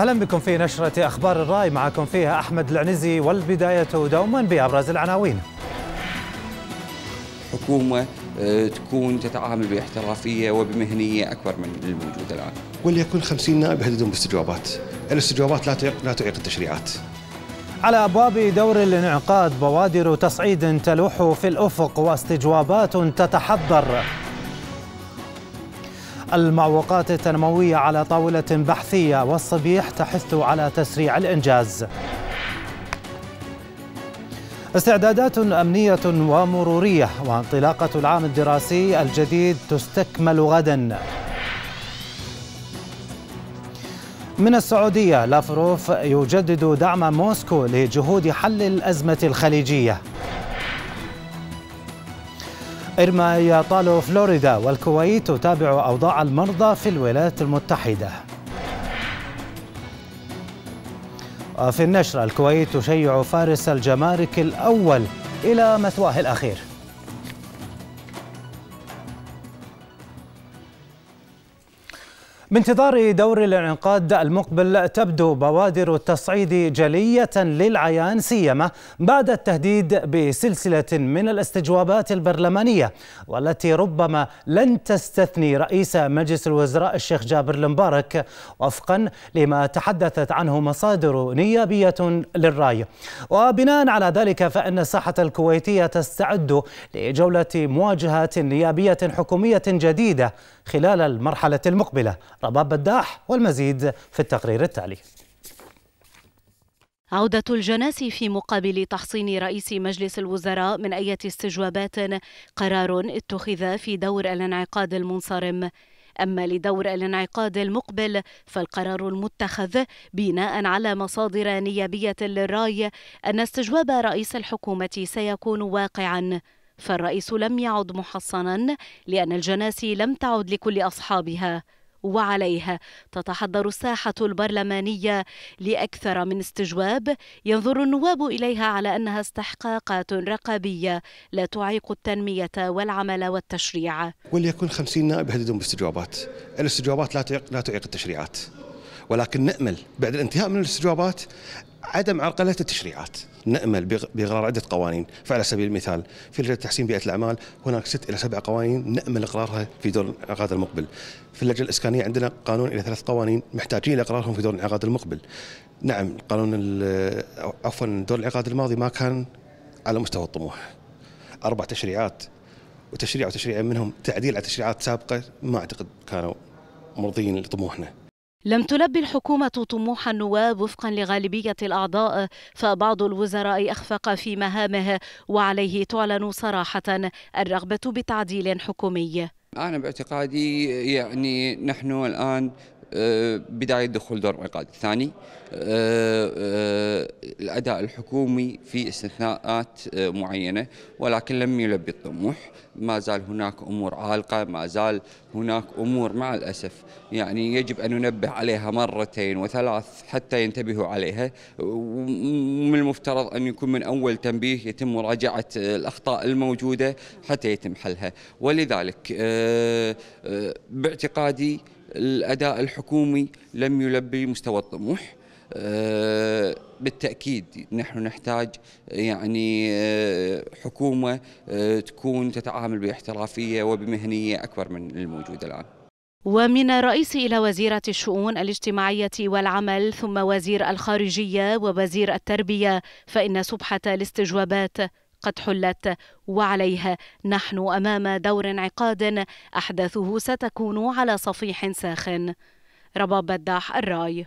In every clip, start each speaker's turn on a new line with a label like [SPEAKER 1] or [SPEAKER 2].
[SPEAKER 1] اهلا بكم في نشره اخبار الراي معكم فيها احمد
[SPEAKER 2] العنزي والبدايه دوما بابرز العناوين. حكومه آه، تكون تتعامل باحترافيه وبمهنيه اكبر من الموجود الان.
[SPEAKER 3] وليكن 50 نائب يهددون باستجوابات، الاستجوابات لا تعيق لا تعيق التشريعات.
[SPEAKER 1] على ابواب دور الانعقاد بوادر تصعيد تلوح في الافق واستجوابات تتحضر المعوقات التنموية على طاولة بحثية والصبيح تحث على تسريع الإنجاز استعدادات أمنية ومرورية وانطلاقة العام الدراسي الجديد تستكمل غدا من السعودية لافروف يجدد دعم موسكو لجهود حل الأزمة الخليجية إرما يطال فلوريدا والكويت تتابع أوضاع المرضى في الولايات المتحدة وفي النشرة الكويت تشيع فارس الجمارك الأول إلى مثواه الأخير بانتظار دور الانعقاد المقبل تبدو بوادر التصعيد جلية للعيان سيما بعد التهديد بسلسلة من الاستجوابات البرلمانية والتي ربما لن تستثني رئيس مجلس الوزراء الشيخ جابر المبارك وفقا لما تحدثت عنه مصادر نيابية للرأي وبناء على ذلك فإن الساحة الكويتية تستعد لجولة مواجهات نيابية حكومية جديدة خلال المرحلة المقبلة رباب بداح والمزيد في التقرير التالي
[SPEAKER 4] عودة الجناس في مقابل تحصين رئيس مجلس الوزراء من أية استجوابات قرار اتخذ في دور الانعقاد المنصرم أما لدور الانعقاد المقبل فالقرار المتخذ بناء على مصادر نيابية للراي أن استجواب رئيس الحكومة سيكون واقعاً فالرئيس لم يعد محصنا لأن الجناسي لم تعد لكل أصحابها وعليه تتحضر الساحة البرلمانية لأكثر من استجواب ينظر النواب إليها على أنها استحقاقات رقابية لا تعيق التنمية والعمل والتشريع
[SPEAKER 3] وليكن خمسين نائب يهددون باستجوابات الاستجوابات لا تعيق, لا تعيق التشريعات ولكن نأمل بعد الانتهاء من الاستجوابات عدم عرقلة التشريعات نأمل بإقرار عدة قوانين فعلى سبيل المثال في لجنة تحسين بيئة الأعمال هناك ست إلى سبع قوانين نأمل إقرارها في دور الانعقاد المقبل في اللجنة الإسكانية عندنا قانون إلى ثلاث قوانين محتاجين لإقرارهم في دور الانعقاد المقبل نعم قانون عفوا دور الانعقاد الماضي ما كان على مستوى الطموح أربع تشريعات وتشريع وتشريعين منهم تعديل على تشريعات سابقة ما أعتقد كانوا مرضيين لطموحنا
[SPEAKER 4] لم تلبي الحكومة طموح النواب وفقا لغالبية الأعضاء فبعض الوزراء أخفق في مهامه وعليه تعلن صراحة الرغبة بتعديل حكومي
[SPEAKER 2] أنا باعتقادي يعني نحن الآن آه، بداية دخول دور القائد الثاني آه، آه، الأداء الحكومي في استثناءات معينة ولكن لم يلبي الطموح ما زال هناك أمور عالقة ما زال هناك أمور مع الأسف يعني يجب أن ننبه عليها مرتين وثلاث حتى ينتبهوا عليها ومن المفترض أن يكون من أول تنبيه يتم مراجعة الأخطاء الموجودة حتى يتم حلها ولذلك باعتقادي الاداء الحكومي لم يلبي مستوى الطموح آه، بالتاكيد نحن نحتاج يعني آه، حكومه آه، تكون تتعامل باحترافيه وبمهنيه اكبر من الموجود الان
[SPEAKER 4] ومن الرئيس إلى وزيرة الشؤون الاجتماعية والعمل ثم وزير الخارجية ووزير التربية فإن سبحة الاستجوابات قد حلت وعليها نحن امام دور انعقاد احداثه ستكون على صفيح ساخن رباب بداح الراي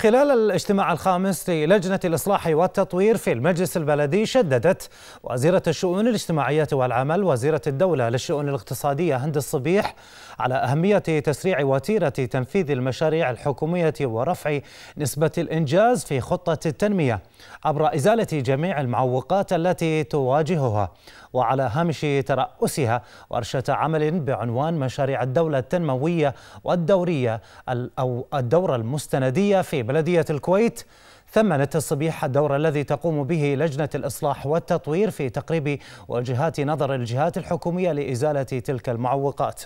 [SPEAKER 1] خلال الاجتماع الخامس للجنة الإصلاح والتطوير في المجلس البلدي شددت وزيرة الشؤون الاجتماعية والعمل وزيرة الدولة للشؤون الاقتصادية هند الصبيح على أهمية تسريع وتيرة تنفيذ المشاريع الحكومية ورفع نسبة الإنجاز في خطة التنمية عبر إزالة جميع المعوقات التي تواجهها وعلى هامش ترأسها ورشة عمل بعنوان مشاريع الدولة التنموية والدورية أو الدورة المستندية في بلدية الكويت ثمنت الصبيح الدور الذي تقوم به لجنة الإصلاح والتطوير في تقريب وجهات نظر الجهات الحكومية لإزالة تلك المعوقات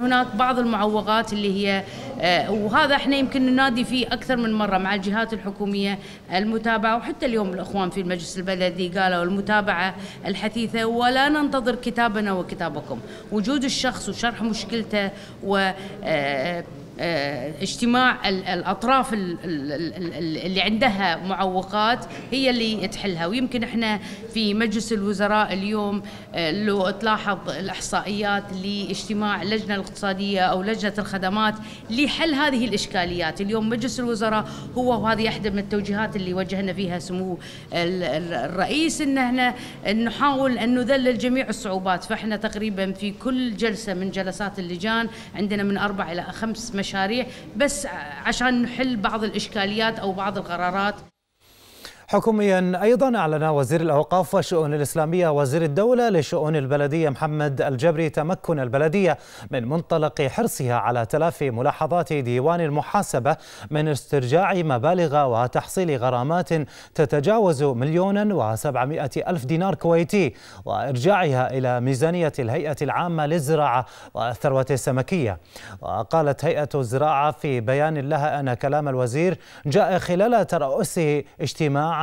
[SPEAKER 5] هناك بعض المعوقات اللي هي آه، وهذا احنا يمكن ننادي فيه اكثر من مره مع الجهات الحكوميه المتابعه وحتى اليوم الاخوان في المجلس البلدي قالوا المتابعه الحثيثه ولا ننتظر كتابنا وكتابكم وجود الشخص وشرح مشكلته و آه، آه، اجتماع الاطراف اللي عندها معوقات هي اللي تحلها ويمكن احنا في مجلس الوزراء اليوم آه، لو تلاحظ الاحصائيات لاجتماع اللجنه الاقتصاديه او لجنه الخدمات لحل هذه الاشكاليات اليوم مجلس الوزراء هو وهذه احدى من التوجيهات اللي وجهنا فيها سمو الرئيس ان احنا نحاول ان نذلل جميع الصعوبات فاحنا تقريبا في كل جلسه من جلسات اللجان عندنا من اربع الى خمس مش مشاريع بس عشان نحل بعض الإشكاليات أو بعض القرارات
[SPEAKER 1] حكوميا ايضا اعلن وزير الاوقاف والشؤون الاسلاميه وزير الدوله لشؤون البلديه محمد الجبري تمكن البلديه من منطلق حرصها على تلافي ملاحظات ديوان المحاسبه من استرجاع مبالغ وتحصيل غرامات تتجاوز مليونا وسبعمائة ألف دينار كويتي وإرجاعها إلى ميزانية الهيئة العامة للزراعة والثروة السمكية وقالت هيئة الزراعة في بيان لها أن كلام الوزير جاء خلال ترأسه اجتماع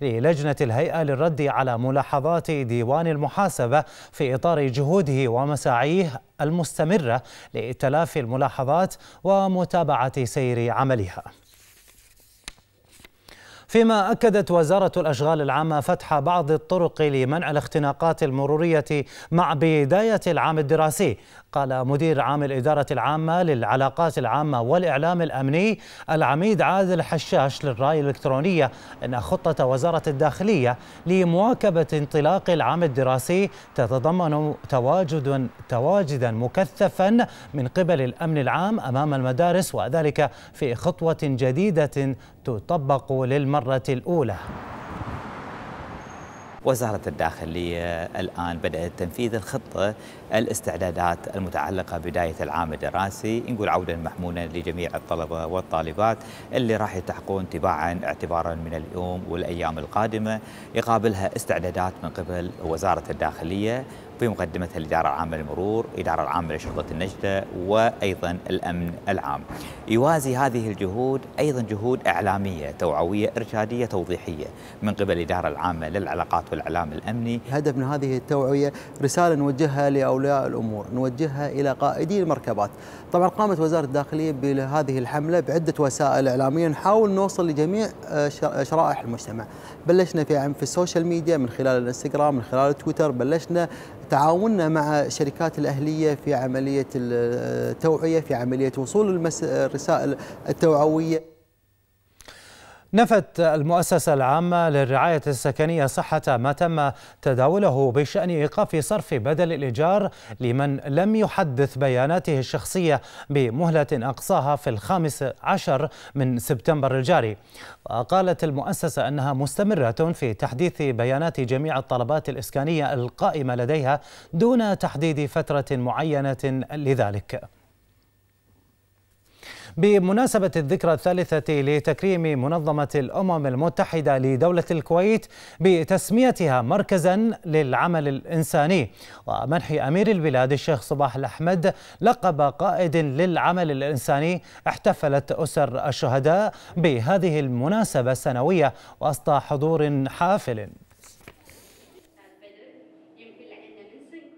[SPEAKER 1] للجنة الهيئة للرد على ملاحظات ديوان المحاسبة في إطار جهوده ومساعيه المستمرة لتلافي الملاحظات ومتابعة سير عملها فيما أكدت وزارة الأشغال العامة فتح بعض الطرق لمنع الاختناقات المرورية مع بداية العام الدراسي قال مدير عام الإدارة العامة للعلاقات العامة والإعلام الأمني العميد عادل حشاش للرأي الإلكترونية أن خطة وزارة الداخلية لمواكبة انطلاق العام الدراسي تتضمن تواجد تواجدا مكثفا من قبل الأمن العام أمام المدارس وذلك في خطوة جديدة تطبق للمرة الأولى وزارة الداخلية الآن بدأت تنفيذ الخطة الاستعدادات المتعلقة بداية العام الدراسي نقول عودا محمولة لجميع الطلبة والطالبات اللي راح يلتحقون تباعا اعتبارا من اليوم والأيام القادمة يقابلها استعدادات من قبل وزارة الداخلية في مقدمتها الإدارة العامة للمرور الإدارة العامة لشرطة النجدة وأيضا الأمن العام يوازي هذه الجهود أيضا جهود إعلامية توعوية إرشادية توضيحية من قبل الإدارة العامة للعلاقات والإعلام
[SPEAKER 6] الأمني هدف من هذه التوعية رسالة نوجهها لأولياء الأمور نوجهها إلى قائدي المركبات طبعا قامت وزارة الداخلية بهذه الحملة بعدة وسائل إعلامية نحاول نوصل لجميع آه، آه، شرائح المجتمع بلشنا في في السوشيال ميديا من خلال الانستغرام من خلال تويتر بلشنا تعاوننا مع الشركات الأهلية في عملية التوعية في عملية وصول الرسائل التوعوية
[SPEAKER 1] نفت المؤسسة العامة للرعاية السكنية صحة ما تم تداوله بشأن إيقاف صرف بدل الإيجار لمن لم يحدث بياناته الشخصية بمهلة أقصاها في الخامس عشر من سبتمبر الجاري وقالت المؤسسة أنها مستمرة في تحديث بيانات جميع الطلبات الإسكانية القائمة لديها دون تحديد فترة معينة لذلك بمناسبة الذكرى الثالثة لتكريم منظمة الأمم المتحدة لدولة الكويت بتسميتها مركزا للعمل الإنساني ومنح أمير البلاد الشيخ صباح الأحمد لقب قائد للعمل الإنساني احتفلت أسر الشهداء بهذه المناسبة السنوية وسط حضور حافل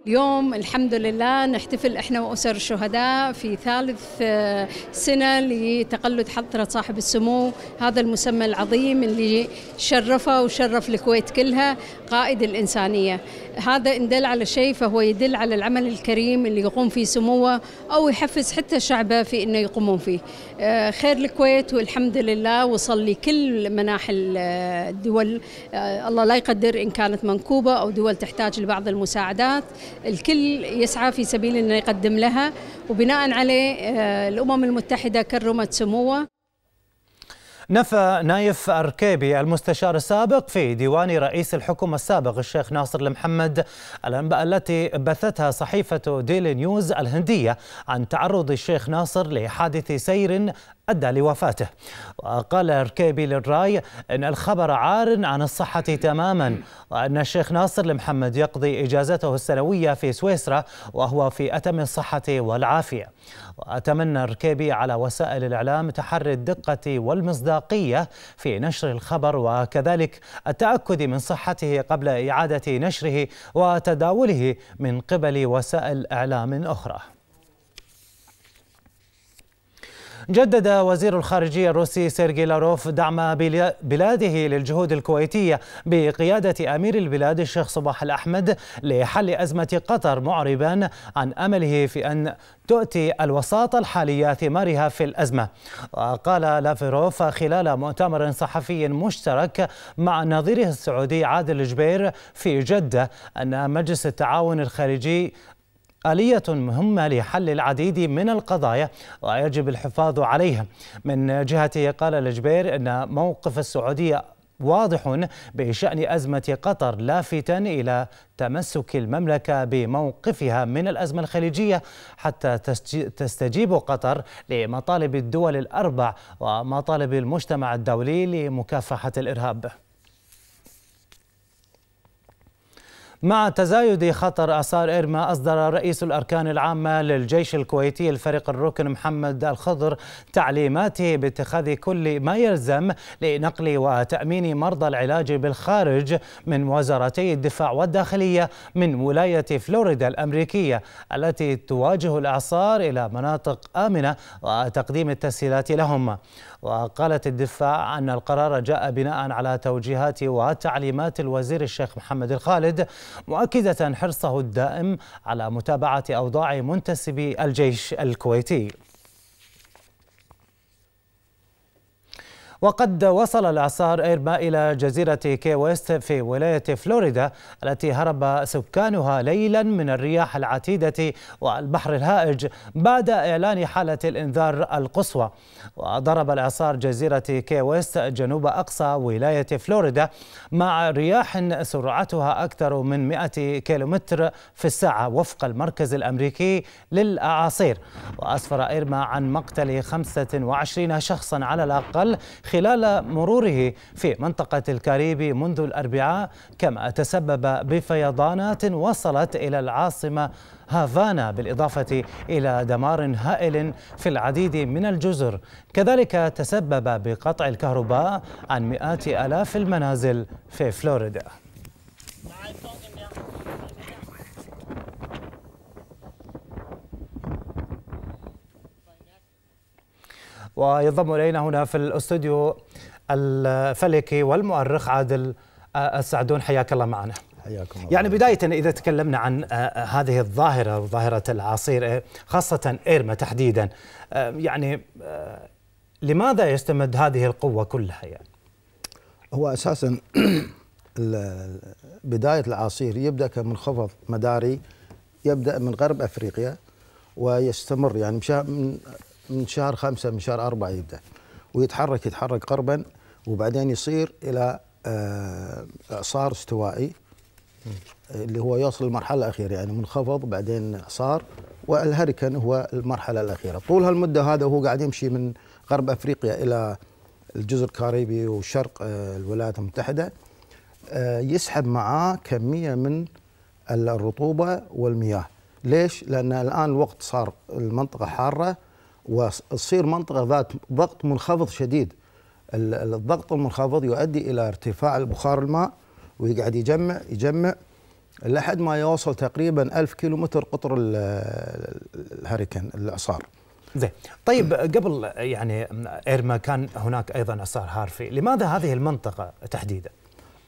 [SPEAKER 5] اليوم الحمد لله نحتفل احنا واسر الشهداء في ثالث آه، سنه لتقلد حضره صاحب السمو هذا المسمى العظيم اللي شرفه وشرف الكويت كلها قائد الانسانيه هذا ان دل على شيء فهو يدل على العمل الكريم اللي يقوم فيه سموه او يحفز حتى شعبه في انه يقومون فيه آه، خير الكويت والحمد لله وصل لكل مناحي آه، الدول الله لا يقدر ان كانت منكوبه او دول تحتاج لبعض المساعدات الكل يسعى في سبيل أنه يقدم لها وبناء عليه آه، الأمم المتحدة كرمت سموه
[SPEAKER 1] نفى نايف أركيبي المستشار السابق في ديوان رئيس الحكومة السابق الشيخ ناصر المحمد الأنباء التي بثتها صحيفة ديلي نيوز الهندية عن تعرض الشيخ ناصر لحادث سير أدى لوفاته وقال ركيبي للراي أن الخبر عار عن الصحة تماما وأن الشيخ ناصر لمحمد يقضي إجازته السنوية في سويسرا وهو في أتم الصحة والعافية وأتمنى ركيبي على وسائل الإعلام تحري الدقة والمصداقية في نشر الخبر وكذلك التأكد من صحته قبل إعادة نشره وتداوله من قبل وسائل إعلام أخرى جدد وزير الخارجية الروسي سيرجي لاروف دعم بلاده للجهود الكويتية بقيادة أمير البلاد الشيخ صباح الأحمد لحل أزمة قطر معربا عن أمله في أن تؤتي الوساطة الحالية ثمارها في الأزمة وقال لافيروف خلال مؤتمر صحفي مشترك مع نظيره السعودي عادل جبير في جدة أن مجلس التعاون الخارجي آلية مهمة لحل العديد من القضايا ويجب الحفاظ عليها من جهته قال الجبير أن موقف السعودية واضح بشأن أزمة قطر لافتا إلى تمسك المملكة بموقفها من الأزمة الخليجية حتى تستجيب قطر لمطالب الدول الأربع ومطالب المجتمع الدولي لمكافحة الإرهاب مع تزايد خطر آثار إرما أصدر رئيس الأركان العامة للجيش الكويتي الفريق الركن محمد الخضر تعليماته باتخاذ كل ما يلزم لنقل وتأمين مرضى العلاج بالخارج من وزارتي الدفاع والداخلية من ولاية فلوريدا الأمريكية التي تواجه الأعصار إلى مناطق آمنة وتقديم التسهيلات لهم وقالت الدفاع أن القرار جاء بناء على توجيهات وتعليمات الوزير الشيخ محمد الخالد مؤكدة حرصه الدائم على متابعة أوضاع منتسبي الجيش الكويتي وقد وصل الإعصار إيرما إلى جزيرة كي ويست في ولاية فلوريدا التي هرب سكانها ليلا من الرياح العتيدة والبحر الهائج بعد إعلان حالة الإنذار القصوى وضرب الإعصار جزيرة كي ويست جنوب أقصى ولاية فلوريدا مع رياح سرعتها أكثر من 100 كيلومتر في الساعة وفق المركز الأمريكي للأعاصير وأسفر إيرما عن مقتل 25 شخصا على الأقل خلال مروره في منطقة الكاريبي منذ الأربعاء كما تسبب بفيضانات وصلت إلى العاصمة هافانا بالإضافة إلى دمار هائل في العديد من الجزر كذلك تسبب بقطع الكهرباء عن مئات آلاف المنازل في فلوريدا وينضم الينا هنا في الاستوديو الفلكي والمؤرخ عادل آه، السعدون حياك الله معنا حياكم الله يعني بداية إذا تكلمنا عن آه، آه، هذه الظاهرة ظاهرة العصير خاصة إيرما تحديدا يعني لماذا يستمد هذه القوة كلها يعني؟ هو أساسا
[SPEAKER 6] بداية العصير يبدأ كمنخفض مداري يبدأ من غرب أفريقيا ويستمر يعني من من شهر خمسة من شهر أربعة يبدأ ويتحرك يتحرك قربا وبعدين يصير إلى إعصار آه، استوائي اللي هو يوصل للمرحلة الأخيرة يعني منخفض بعدين إعصار والهركن هو المرحلة الأخيرة طول هالمدة هذا وهو قاعد يمشي من غرب أفريقيا إلى الجزر الكاريبي وشرق آه، الولايات المتحدة آه، يسحب معاه كمية من الرطوبة والمياه ليش؟ لأن الآن الوقت صار المنطقة حارة وتصير منطقة ذات ضغط منخفض شديد الضغط المنخفض يؤدي إلى ارتفاع البخار الماء ويقعد يجمع يجمع لحد ما يوصل تقريبا ألف متر قطر الهريكن الإعصار
[SPEAKER 1] زين طيب قبل يعني إيرما كان هناك أيضا إعصار هارفي لماذا هذه المنطقة تحديدا؟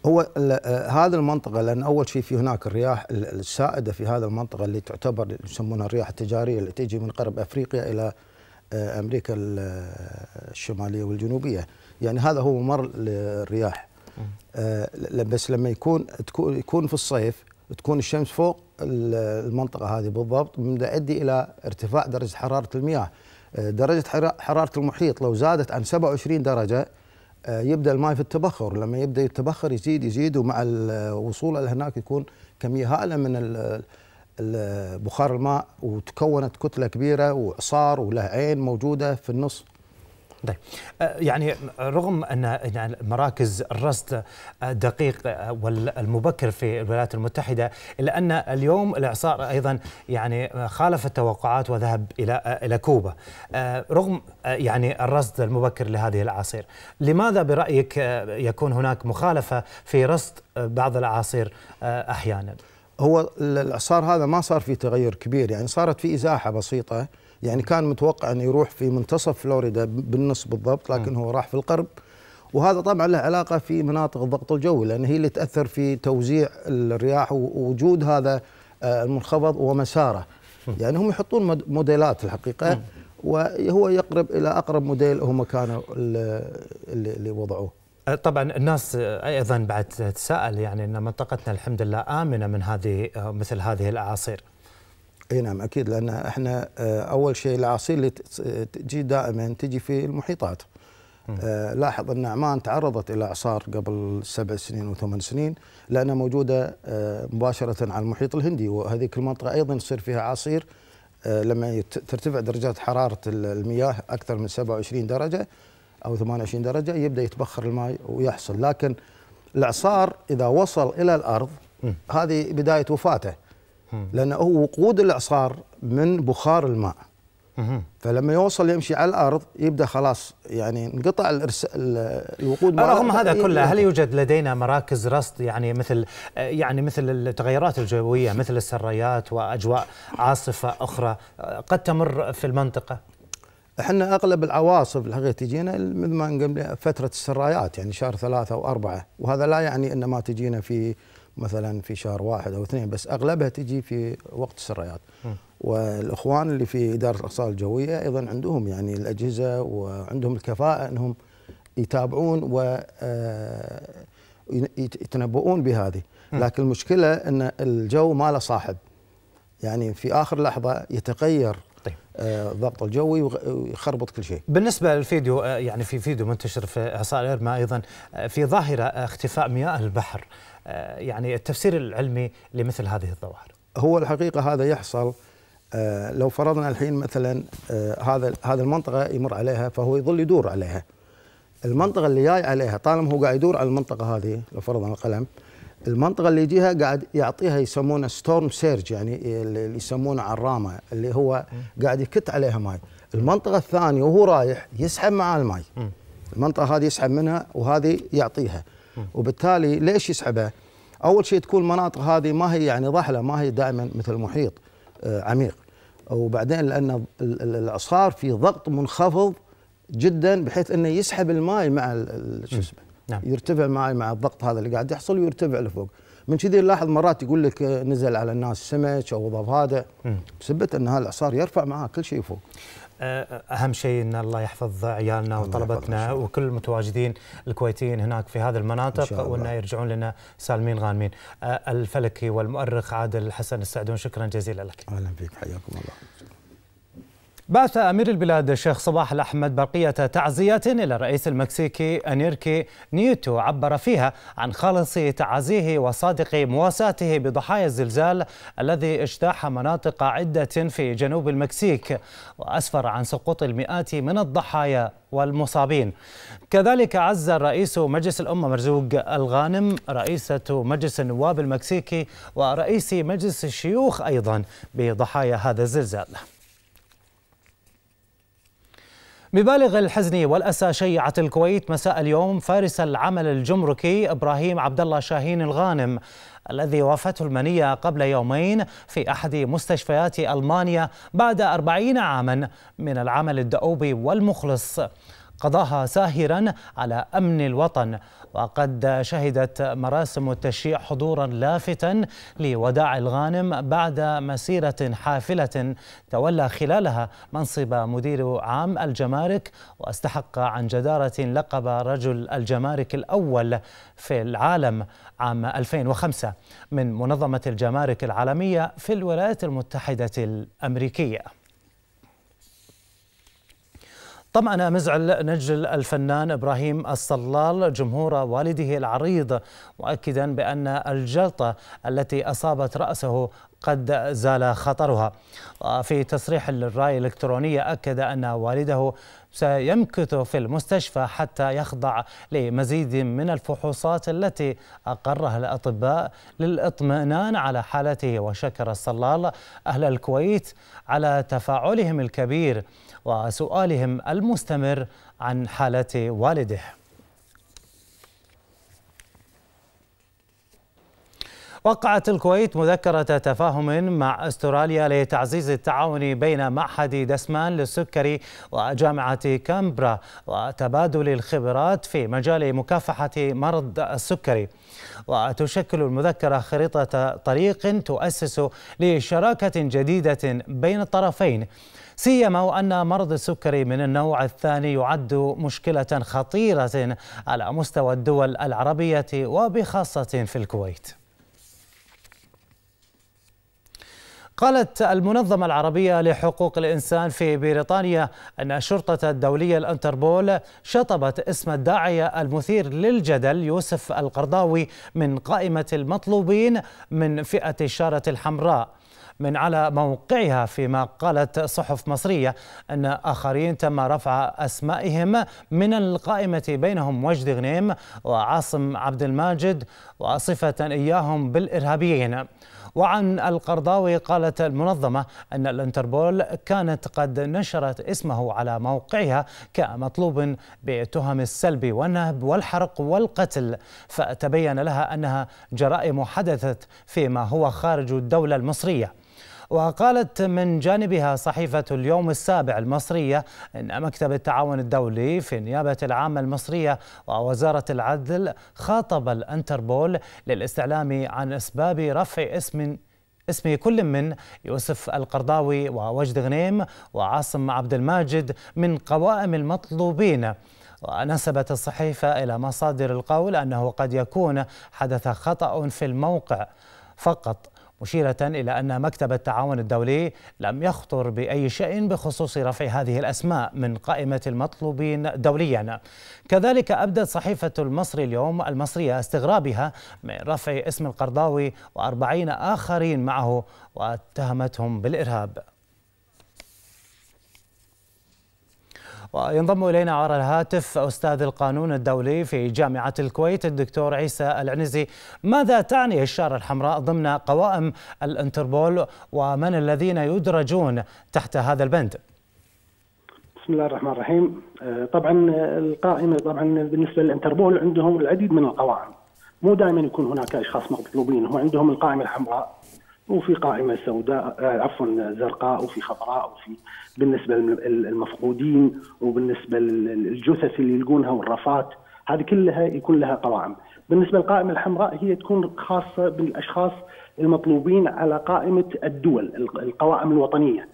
[SPEAKER 6] هو هذه المنطقة لأن أول شيء في هناك الرياح السائدة في هذه المنطقة اللي تعتبر يسمونها الرياح التجارية اللي تجي من قرب أفريقيا إلى امريكا الشماليه والجنوبيه يعني هذا هو ممر للرياح آه، بس لما يكون يكون في الصيف تكون الشمس فوق المنطقه هذه بالضبط تؤدي يؤدي الى ارتفاع درجه حراره المياه آه، درجه حراره المحيط لو زادت عن 27 درجه آه، يبدا الماء في التبخر لما يبدا التبخر يزيد يزيد ومع الوصول هناك يكون كميه هائله من بخار الماء وتكونت كتله كبيره واعصار عين موجوده في النص
[SPEAKER 1] طيب أه، يعني رغم ان مراكز الرصد الدقيق أه، أه، والمبكر في الولايات المتحده الا ان اليوم الاعصار ايضا يعني خالف التوقعات وذهب الى الى كوبا رغم يعني الرصد المبكر لهذه الاعاصير لماذا برايك يكون هناك مخالفه في رصد بعض الاعاصير احيانا
[SPEAKER 6] هو الاعصار هذا ما صار فيه تغير كبير يعني صارت فيه ازاحه بسيطه يعني كان متوقع انه يروح في منتصف فلوريدا بالنص بالضبط لكن هو راح في القرب وهذا طبعا له علاقه في مناطق الضغط الجوي لان هي اللي تاثر في توزيع الرياح ووجود هذا آه، المنخفض ومساره يعني هم يحطون موديلات الحقيقه وهو يقرب الى اقرب موديل هم كانوا اللي وضعوه
[SPEAKER 1] أه، طبعا الناس أه، ايضا بعد تساءل يعني ان منطقتنا الحمد لله امنه من هذه أه، مثل هذه الاعاصير.
[SPEAKER 6] اي نعم اكيد لان احنا اول شيء الاعاصير اللي تجي دائما تجي في المحيطات. آه لاحظ ان عمان تعرضت الى اعصار قبل سبع سنين وثمان سنين لانها موجوده مباشره على المحيط الهندي وهذيك المنطقه ايضا يصير فيها عصير لما ترتفع درجات حراره المياه اكثر من 27 درجه او 28 درجه يبدا يتبخر الماء ويحصل لكن الاعصار اذا وصل الى الارض هذه بدايه وفاته لانه هو وقود الاعصار من بخار الماء فلما يوصل يمشي على الارض يبدا خلاص يعني انقطع الوقود رغم هذا إيه. كله هل
[SPEAKER 1] يوجد لدينا مراكز رصد يعني مثل يعني مثل التغيرات الجويه مثل السريات واجواء عاصفه اخرى قد تمر في المنطقه؟ احنا اغلب
[SPEAKER 6] العواصف الحقيقه تجينا مثل ما قبل فتره السرايات يعني شهر ثلاثه واربعه وهذا لا يعني ان ما تجينا في مثلا في شهر واحد او اثنين بس اغلبها تجي في وقت السرايات والاخوان اللي في اداره الاقصاء الجويه ايضا عندهم يعني الاجهزه وعندهم الكفاءه انهم يتابعون و آه، يتنبؤون بهذه لكن المشكله ان الجو ما له صاحب يعني في اخر لحظه يتغير طيب الضغط آه، الجوي ويخربط كل شيء
[SPEAKER 1] بالنسبه للفيديو آه، يعني في فيديو منتشر في عصائر ايرما ايضا آه، في ظاهره اختفاء مياه البحر يعني التفسير العلمي لمثل هذه الظواهر
[SPEAKER 6] هو الحقيقه هذا يحصل لو فرضنا الحين مثلا هذا هذا المنطقه يمر عليها فهو يظل يدور عليها المنطقه اللي جاي عليها طالما هو قاعد يدور على المنطقه هذه لو فرضنا القلم المنطقه اللي يجيها قاعد يعطيها يسمونه ستورم سيرج يعني اللي يسمونه عرامه اللي هو قاعد يكت عليها ماي المنطقه الثانيه وهو رايح يسحب معاه الماي المنطقه هذه يسحب منها وهذه يعطيها وبالتالي ليش يسحبها اول شيء تكون المناطق هذه ما هي يعني ضحله ما هي دائما مثل محيط آه، عميق وبعدين لان الاعصار في ضغط منخفض جدا بحيث انه يسحب الماي مع شو اسمه نعم. يرتفع معي مع الضغط هذا اللي قاعد يحصل ويرتفع لفوق من كذي نلاحظ مرات يقول لك نزل على الناس سمك او ضفادع هذا بسبه ان هالاعصار يرفع معاه كل شيء فوق
[SPEAKER 1] اهم شيء ان الله يحفظ عيالنا وطلبتنا وكل المتواجدين الكويتيين هناك في هذه المناطق وان يرجعون لنا سالمين غانمين الفلكي والمؤرخ عادل حسن السعدون شكرا جزيلا لك اهلا فيك حياكم الله بعث أمير البلاد الشيخ صباح الأحمد برقية تعزية إلى الرئيس المكسيكي أنيركي نيوتو عبر فيها عن خالص تعازيه وصادق مواساته بضحايا الزلزال الذي اجتاح مناطق عدة في جنوب المكسيك وأسفر عن سقوط المئات من الضحايا والمصابين كذلك عز رئيس مجلس الأمة مرزوق الغانم رئيسة مجلس النواب المكسيكي ورئيس مجلس الشيوخ أيضا بضحايا هذا الزلزال ببالغ الحزن والاسى شيعت الكويت مساء اليوم فارس العمل الجمركي ابراهيم عبد الله شاهين الغانم الذي وافته المنية قبل يومين في أحد مستشفيات ألمانيا بعد أربعين عاما من العمل الدؤوب والمخلص قضاها ساهرا على أمن الوطن وقد شهدت مراسم التشييع حضورا لافتا لوداع الغانم بعد مسيرة حافلة تولى خلالها منصب مدير عام الجمارك واستحق عن جدارة لقب رجل الجمارك الأول في العالم عام 2005 من منظمة الجمارك العالمية في الولايات المتحدة الأمريكية طمأن مزعل نجل الفنان إبراهيم الصلال جمهور والده العريض مؤكدا بأن الجلطة التي أصابت رأسه قد زال خطرها وفي تصريح للرأي الإلكترونية أكد أن والده سيمكث في المستشفى حتى يخضع لمزيد من الفحوصات التي أقرها الأطباء للإطمئنان على حالته وشكر الصلال أهل الكويت على تفاعلهم الكبير وسؤالهم المستمر عن حالة والده وقعت الكويت مذكرة تفاهم مع استراليا لتعزيز التعاون بين معهد دسمان للسكري وجامعة كامبرا وتبادل الخبرات في مجال مكافحة مرض السكري وتشكل المذكرة خريطة طريق تؤسس لشراكة جديدة بين الطرفين سيما وأن مرض السكري من النوع الثاني يعد مشكلة خطيرة على مستوى الدول العربية وبخاصة في الكويت قالت المنظمة العربية لحقوق الإنسان في بريطانيا أن الشرطة الدولية الأنتربول شطبت اسم الداعية المثير للجدل يوسف القرضاوي من قائمة المطلوبين من فئة الشارة الحمراء من على موقعها فيما قالت صحف مصرية أن آخرين تم رفع أسمائهم من القائمة بينهم وجد غنيم وعاصم عبد الماجد وصفة إياهم بالإرهابيين وعن القرضاوي قالت المنظمة أن الانتربول كانت قد نشرت اسمه على موقعها كمطلوب بتهم السلب والنهب والحرق والقتل فتبين لها أنها جرائم حدثت فيما هو خارج الدولة المصرية وقالت من جانبها صحيفة اليوم السابع المصرية إن مكتب التعاون الدولي في النيابة العامة المصرية ووزارة العدل خاطب الأنتربول للاستعلام عن أسباب رفع اسم اسم كل من يوسف القرضاوي ووجد غنيم وعاصم عبد الماجد من قوائم المطلوبين ونسبت الصحيفة إلى مصادر القول أنه قد يكون حدث خطأ في الموقع فقط مشيرة إلى أن مكتب التعاون الدولي لم يخطر بأي شيء بخصوص رفع هذه الأسماء من قائمة المطلوبين دوليا كذلك أبدت صحيفة المصري اليوم المصرية استغرابها من رفع اسم القرضاوي وأربعين آخرين معه واتهمتهم بالإرهاب وينضم إلينا عبر الهاتف أستاذ القانون الدولي في جامعة الكويت الدكتور عيسى العنزي ماذا تعني الشارة الحمراء ضمن قوائم الانتربول ومن الذين يدرجون تحت هذا البند؟
[SPEAKER 3] بسم الله الرحمن الرحيم آه، طبعا القائمة طبعا بالنسبة للانتربول عندهم العديد من القوائم مو دائما يكون هناك أشخاص مطلوبين هو عندهم القائمة الحمراء وفي قائمه سوداء آه، عفوا زرقاء وفي خضراء وفي بالنسبه للمفقودين وبالنسبه للجثث اللي يلقونها والرفات هذه كلها يكون لها قوائم بالنسبه للقائمه الحمراء هي تكون خاصه بالاشخاص المطلوبين على قائمه الدول القوائم الوطنيه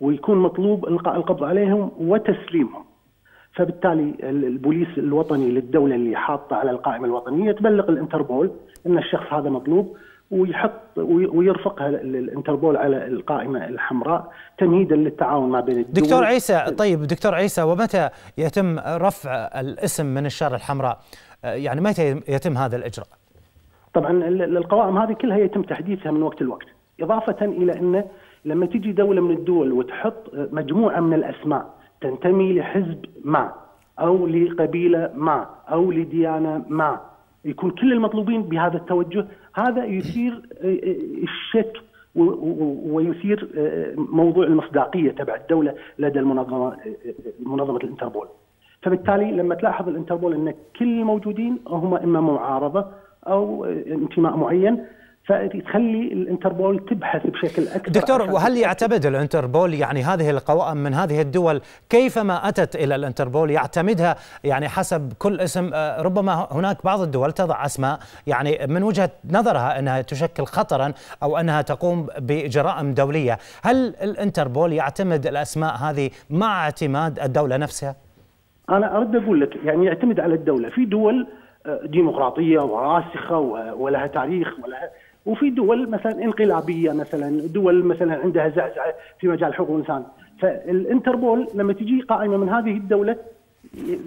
[SPEAKER 3] ويكون مطلوب القاء القبض عليهم وتسليمهم فبالتالي البوليس الوطني للدوله اللي حاطه على القائمه الوطنيه تبلغ الانتربول ان الشخص هذا مطلوب ويحط ويرفقها الانتربول على القائمه الحمراء تمهيدا للتعاون ما بين الدول دكتور عيسى
[SPEAKER 1] طيب دكتور عيسى ومتى يتم رفع الاسم من الشاره الحمراء؟ آه، يعني متى يتم هذا الاجراء؟
[SPEAKER 3] طبعا القوائم هذه كلها يتم تحديثها من وقت لوقت، اضافه الى انه لما تجي دوله من الدول وتحط آه، مجموعه من الاسماء تنتمي لحزب ما او لقبيله ما او لديانه ما يكون كل المطلوبين بهذا التوجه هذا يثير آه، آه، الشك ويثير آه، موضوع المصداقيه تبع الدوله لدى المنظمه منظمه الانتربول. فبالتالي لما تلاحظ الانتربول ان كل الموجودين هم اما معارضه او انتماء معين فتخلي الانتربول تبحث بشكل اكثر
[SPEAKER 1] دكتور وهل يعتمد الانتربول يعني هذه القوائم من هذه الدول كيفما اتت الى الانتربول يعتمدها يعني حسب كل اسم آه، ربما هناك بعض الدول تضع اسماء يعني من وجهه نظرها انها تشكل خطرا او انها تقوم بجرائم دوليه، هل الانتربول يعتمد الاسماء هذه مع اعتماد الدوله نفسها؟
[SPEAKER 3] انا ارد اقول لك يعني يعتمد على الدوله، في دول آه، ديمقراطيه وراسخه ولها تاريخ ولها وفي دول مثلا انقلابيه مثلا دول مثلا عندها زعزعه في مجال حقوق الانسان فالانتربول لما تجي قائمه من هذه الدوله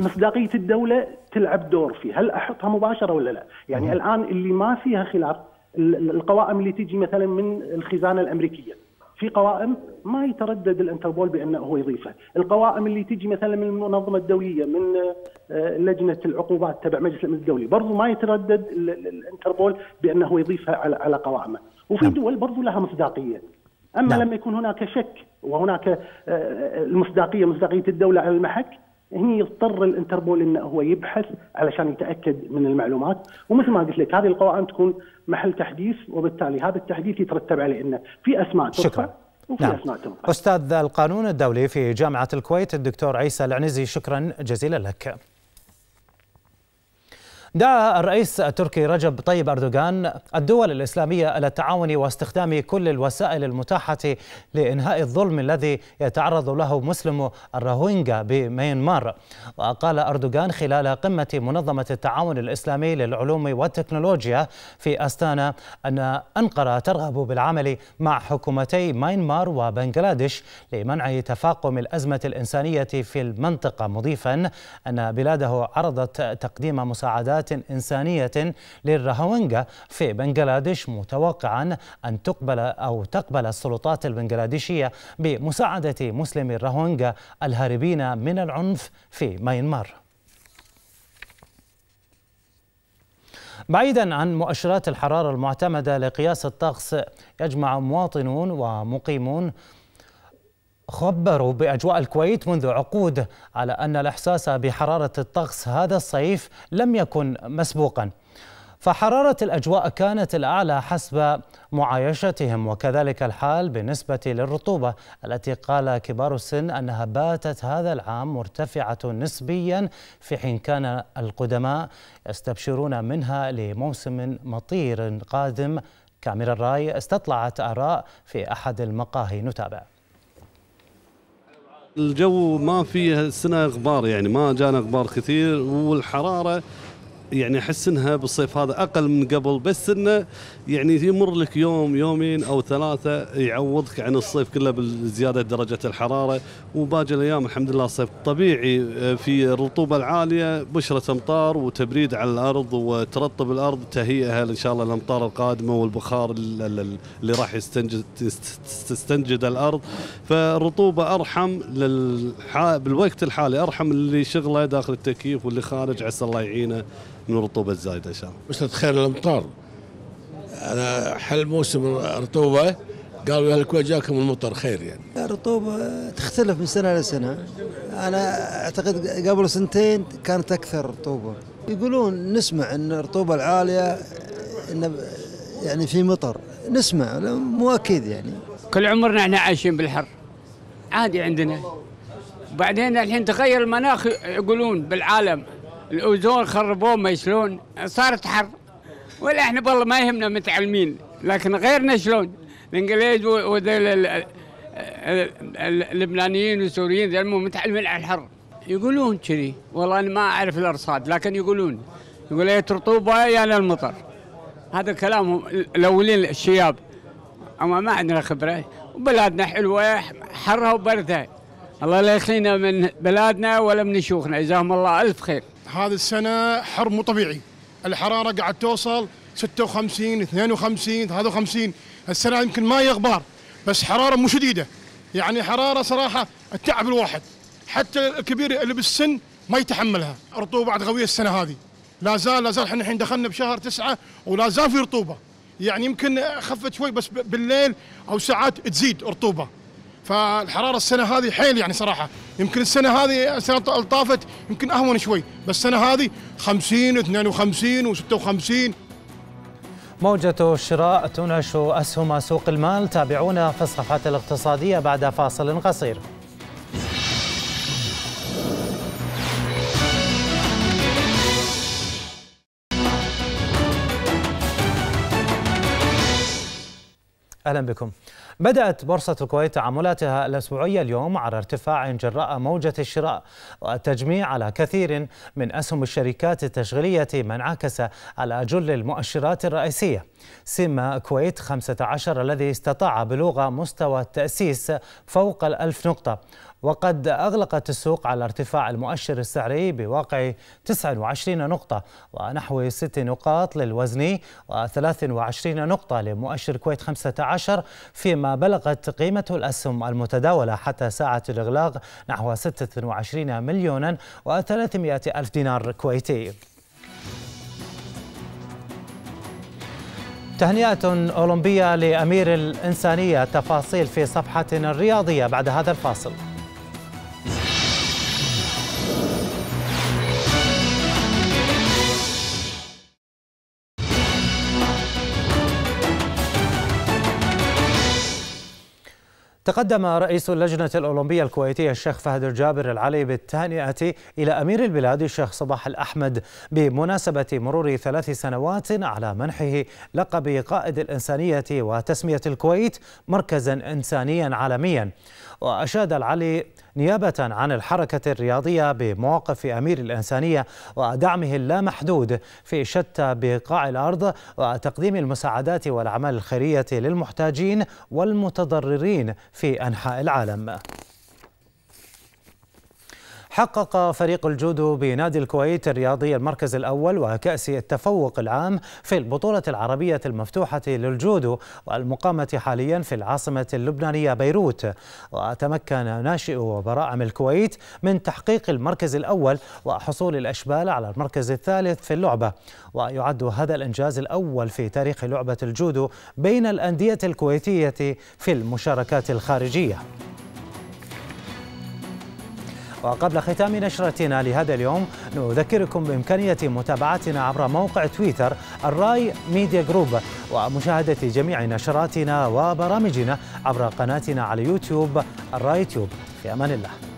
[SPEAKER 3] مصداقيه الدوله تلعب دور فيه هل احطها مباشره ولا لا يعني الان اللي ما فيها خلاف القوائم اللي تجي مثلا من الخزانه الامريكيه في قوائم ما يتردد الانتربول بانه هو يضيفه، القوائم اللي تجي مثلا من المنظمه الدوليه من آه، لجنه العقوبات تبع مجلس الامن الدولي، برضو ما يتردد الانتربول بانه هو يضيفها على على قوائمه، وفي نعم. دول برضو لها مصداقيه. اما نعم. لما يكون هناك شك وهناك آه، المصداقيه مصداقيه الدوله على المحك هني يضطر الانتربول انه هو يبحث علشان يتاكد من المعلومات ومثل ما قلت لك هذه القوائم تكون محل تحديث وبالتالي هذا التحديث يترتب عليه انه في اسماء ترفع
[SPEAKER 1] وفي نعم. اسماء تنقل استاذ القانون الدولي في جامعه الكويت الدكتور عيسى العنزي شكرا جزيلا لك دعا الرئيس التركي رجب طيب أردوغان الدول الإسلامية إلى التعاون واستخدام كل الوسائل المتاحة لإنهاء الظلم الذي يتعرض له مسلم الروهينجا بميانمار وقال أردوغان خلال قمة منظمة التعاون الإسلامي للعلوم والتكنولوجيا في أستانا أن أنقرة ترغب بالعمل مع حكومتي ميانمار وبنغلاديش لمنع تفاقم الأزمة الإنسانية في المنطقة مضيفا أن بلاده عرضت تقديم مساعدات إساءات إنسانية للرهوانجا في بنغلاديش متوقعا أن تقبل أو تقبل السلطات البنغلاديشية بمساعدة مسلمي الرهوانجا الهاربين من العنف في ميانمار بعيدا عن مؤشرات الحرارة المعتمدة لقياس الطقس يجمع مواطنون ومقيمون خبروا بأجواء الكويت منذ عقود على أن الإحساس بحرارة الطقس هذا الصيف لم يكن مسبوقا فحرارة الأجواء كانت الأعلى حسب معايشتهم وكذلك الحال بالنسبة للرطوبة التي قال كبار السن أنها باتت هذا العام مرتفعة نسبيا في حين كان القدماء يستبشرون منها لموسم مطير قادم كاميرا الراي استطلعت آراء في أحد المقاهي نتابع
[SPEAKER 3] الجو ما فيه السنة غبار يعني ما جانا غبار كثير والحرارة يعني احس انها بالصيف هذا اقل من قبل بس انه يعني يمر لك يوم يومين او ثلاثه يعوضك عن الصيف كله بزياده درجه الحراره وباقي الايام الحمد لله صيف طبيعي في الرطوبه العاليه بشره امطار وتبريد على الارض وترطب الارض تهيئها ان شاء الله الامطار القادمه والبخار اللي راح يستنجد تستنجد الارض فالرطوبه ارحم بالوقت الحالي ارحم اللي شغله داخل التكييف واللي خارج عسى الله يعينه من الرطوبه الزايده ان شاء الله. مش تتخيل الامطار. انا حل موسم الرطوبة قالوا يا الكويت جاكم المطر خير يعني.
[SPEAKER 1] الرطوبه تختلف من سنه لسنه. انا اعتقد
[SPEAKER 6] قبل سنتين كانت اكثر رطوبه. يقولون نسمع ان الرطوبه العاليه ان يعني في مطر، نسمع مو اكيد يعني. كل
[SPEAKER 2] عمرنا احنا عايشين بالحر. عادي عندنا. بعدين الحين تغير المناخ يقولون بالعالم الاوزون خربوه ما شلون صارت حر ولا احنا بالله ما يهمنا متعلمين لكن غيرنا شلون الانجليز وذيل اللبنانيين والسوريين ذيل متعلمين على الحر يقولون كذي والله انا ما اعرف الارصاد لكن يقولون يقول إيه، يا رطوبه يا المطر هذا كلامهم الاولين الشياب اما ما عندنا خبره وبلادنا حلوه حرها وبردها الله لا يخلينا من بلادنا ولا من شيوخنا جزاهم الله الف خير هذه السنة حر مو طبيعي الحرارة قاعد توصل
[SPEAKER 3] 56 52 53 السنة يمكن ما هي غبار بس حرارة مو شديدة يعني حرارة صراحة التعب الواحد حتى الكبير اللي بالسن ما يتحملها رطوبة بعد غوية السنة هذه لا زال لا زال احنا الحين دخلنا بشهر تسعة ولا زال في رطوبة يعني يمكن خفت شوي بس بالليل أو ساعات تزيد رطوبة فالحرارة السنة هذه حيل يعني صراحة يمكن السنه هذه السنه طافت
[SPEAKER 1] يمكن اهون شوي بس السنه هذه 50 52 و56 موجة الشراء تنعش أسهم سوق المال تابعونا في الصفحات الاقتصادية بعد فاصل قصير أهلا بكم بدأت بورصة الكويت تعاملاتها الأسبوعية اليوم على ارتفاع جراء موجة الشراء والتجميع على كثير من أسهم الشركات التشغيلية ما انعكس على جل المؤشرات الرئيسية سما كويت 15 الذي استطاع بلوغ مستوى التأسيس فوق الألف نقطة وقد أغلقت السوق على ارتفاع المؤشر السعري بواقع 29 نقطة ونحو 6 نقاط للوزني و23 نقطة لمؤشر كويت 15 فيما بلغت قيمة الأسهم المتداولة حتى ساعة الإغلاق نحو 26 مليونا و300 ألف دينار كويتي تهنئة أولمبية لأمير الإنسانية تفاصيل في صفحتنا الرياضية بعد هذا الفاصل تقدم رئيس اللجنة الأولمبية الكويتية الشيخ فهد الجابر العلي بالتهنئة إلى أمير البلاد الشيخ صباح الأحمد بمناسبة مرور ثلاث سنوات على منحه لقب قائد الإنسانية وتسمية الكويت مركزا إنسانيا عالميا وأشاد العلي نيابة عن الحركة الرياضية بمواقف أمير الإنسانية ودعمه اللامحدود في شتى بقاع الأرض وتقديم المساعدات والأعمال الخيرية للمحتاجين والمتضررين في أنحاء العالم حقق فريق الجودو بنادي الكويت الرياضي المركز الأول وكأس التفوق العام في البطولة العربية المفتوحة للجودو والمقامة حاليا في العاصمة اللبنانية بيروت وتمكن ناشئو براعم الكويت من تحقيق المركز الأول وحصول الأشبال على المركز الثالث في اللعبة ويعد هذا الإنجاز الأول في تاريخ لعبة الجودو بين الأندية الكويتية في المشاركات الخارجية وقبل ختام نشرتنا لهذا اليوم نذكركم بإمكانية متابعتنا عبر موقع تويتر الراي ميديا جروب ومشاهدة جميع نشراتنا وبرامجنا عبر قناتنا على يوتيوب الراي تيوب في أمان الله